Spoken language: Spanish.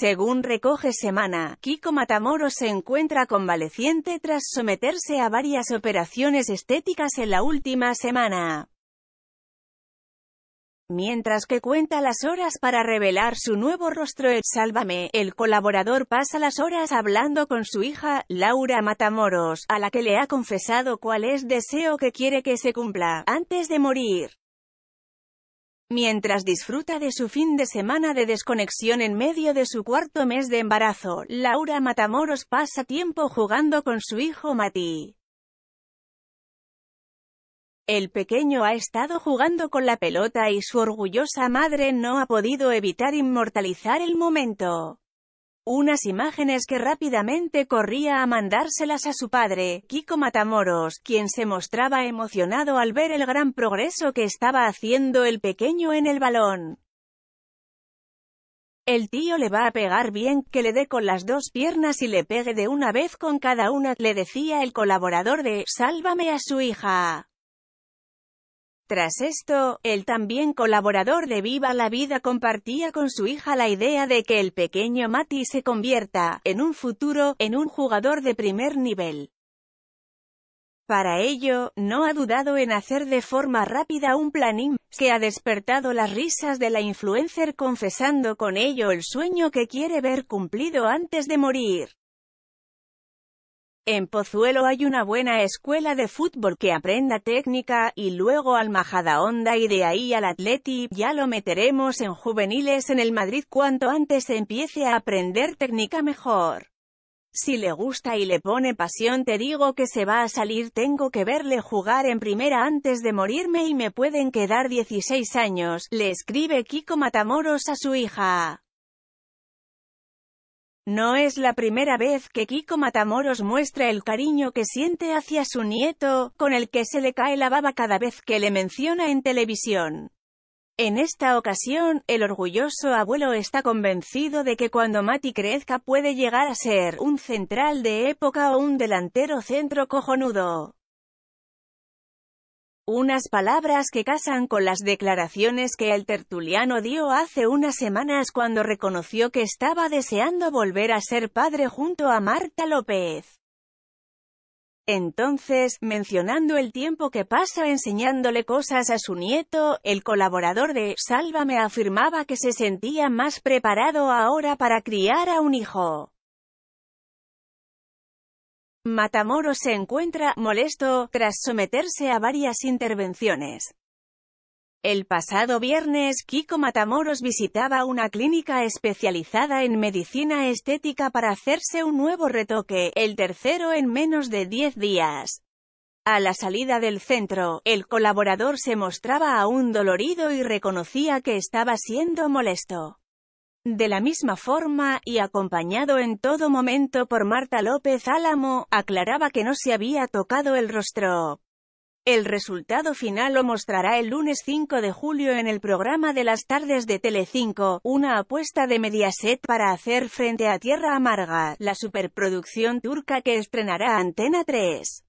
Según recoge Semana, Kiko Matamoros se encuentra convaleciente tras someterse a varias operaciones estéticas en la última semana. Mientras que cuenta las horas para revelar su nuevo rostro en Sálvame, el colaborador pasa las horas hablando con su hija, Laura Matamoros, a la que le ha confesado cuál es deseo que quiere que se cumpla, antes de morir. Mientras disfruta de su fin de semana de desconexión en medio de su cuarto mes de embarazo, Laura Matamoros pasa tiempo jugando con su hijo Mati. El pequeño ha estado jugando con la pelota y su orgullosa madre no ha podido evitar inmortalizar el momento. Unas imágenes que rápidamente corría a mandárselas a su padre, Kiko Matamoros, quien se mostraba emocionado al ver el gran progreso que estaba haciendo el pequeño en el balón. El tío le va a pegar bien, que le dé con las dos piernas y le pegue de una vez con cada una, le decía el colaborador de «Sálvame a su hija». Tras esto, el también colaborador de Viva la Vida compartía con su hija la idea de que el pequeño Mati se convierta, en un futuro, en un jugador de primer nivel. Para ello, no ha dudado en hacer de forma rápida un planning, que ha despertado las risas de la influencer confesando con ello el sueño que quiere ver cumplido antes de morir. En Pozuelo hay una buena escuela de fútbol que aprenda técnica, y luego al Majadahonda y de ahí al Atleti, ya lo meteremos en juveniles en el Madrid cuanto antes empiece a aprender técnica mejor. Si le gusta y le pone pasión te digo que se va a salir tengo que verle jugar en primera antes de morirme y me pueden quedar 16 años, le escribe Kiko Matamoros a su hija. No es la primera vez que Kiko Matamoros muestra el cariño que siente hacia su nieto, con el que se le cae la baba cada vez que le menciona en televisión. En esta ocasión, el orgulloso abuelo está convencido de que cuando Mati crezca puede llegar a ser un central de época o un delantero centro cojonudo. Unas palabras que casan con las declaraciones que el tertuliano dio hace unas semanas cuando reconoció que estaba deseando volver a ser padre junto a Marta López. Entonces, mencionando el tiempo que pasa enseñándole cosas a su nieto, el colaborador de Sálvame afirmaba que se sentía más preparado ahora para criar a un hijo. Matamoros se encuentra molesto tras someterse a varias intervenciones. El pasado viernes, Kiko Matamoros visitaba una clínica especializada en medicina estética para hacerse un nuevo retoque, el tercero en menos de 10 días. A la salida del centro, el colaborador se mostraba aún dolorido y reconocía que estaba siendo molesto. De la misma forma, y acompañado en todo momento por Marta López Álamo, aclaraba que no se había tocado el rostro. El resultado final lo mostrará el lunes 5 de julio en el programa de las tardes de Telecinco, una apuesta de Mediaset para hacer frente a Tierra Amarga, la superproducción turca que estrenará Antena 3.